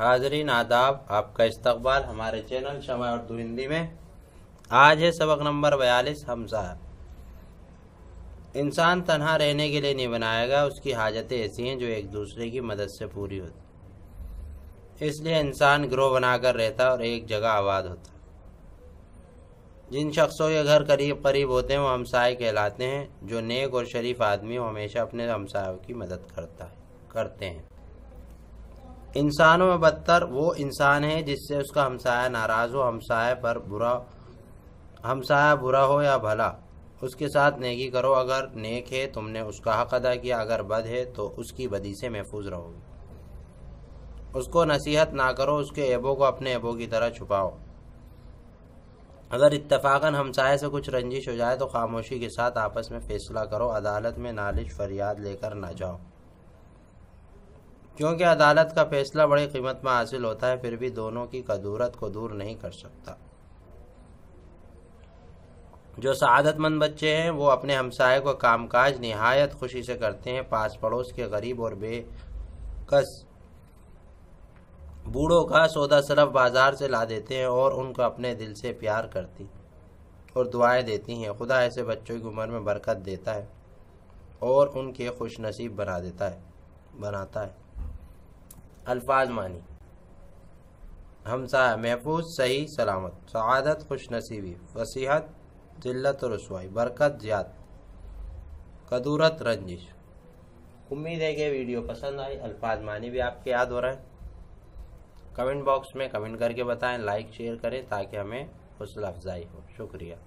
हाजरीन आदाब आपका इस्तबाल हमारे चैनल शमा उर्दू हिंदी में आज है सबक नंबर बयालीस हमजा इंसान तनहा रहने के लिए नहीं बनाया गया उसकी हाजतें ऐसी हैं जो एक दूसरे की मदद से पूरी होती इसलिए इंसान ग्रोह बनाकर रहता और एक जगह आबाद होता जिन शख्सों के घर करीब करीब होते हैं वो हमसाए कहलाते हैं जो नेक और शरीफ आदमी हमेशा अपने हमसायों की मदद करता है करते हैं इंसानों में बदतर वो इंसान है जिससे उसका हमसाया नाराज़ हो हमसाया पर बुरा हमसाया बुरा हो या भला उसके साथ नेकी करो अगर नेक है तुमने उसका हक अदा किया अगर बद है तो उसकी बदी से महफूज रहोगे उसको नसीहत ना करो उसके ऐबों को अपने ऐबों की तरह छुपाओ अगर इतफाक़न हमसाए से कुछ रंजिश हो जाए तो खामोशी के साथ आपस में फ़ैसला करो अदालत में नालिश फरियाद लेकर ना जाओ क्योंकि अदालत का फैसला बड़ी कीमत में हासिल होता है फिर भी दोनों की कदूरत को दूर नहीं कर सकता जो शहादतमंद बच्चे हैं वो अपने हमसाय को कामकाज नहायत खुशी से करते हैं पास पड़ोस के गरीब और बेकस बूढ़ों का सौदा सरफ बाजार से ला देते हैं और उनको अपने दिल से प्यार करती और दुआएं देती हैं खुदा ऐसे बच्चों की उम्र में बरकत देता है और उनके खुश नसीब बना देता है बनाता है अल्फाज मानी हमसा महफूज सही सलामत खुश खुशनसीबी वसीहत जिल्लत रसवाई बरकत ज्यात कदूरत रंजिश उम्मीद है कि वीडियो पसंद आई अल्फाज मानी भी आपके याद हो रहा है कमेंट बॉक्स में कमेंट करके बताएं लाइक शेयर करें ताकि हमें हौसला अफजाई हो शुक्रिया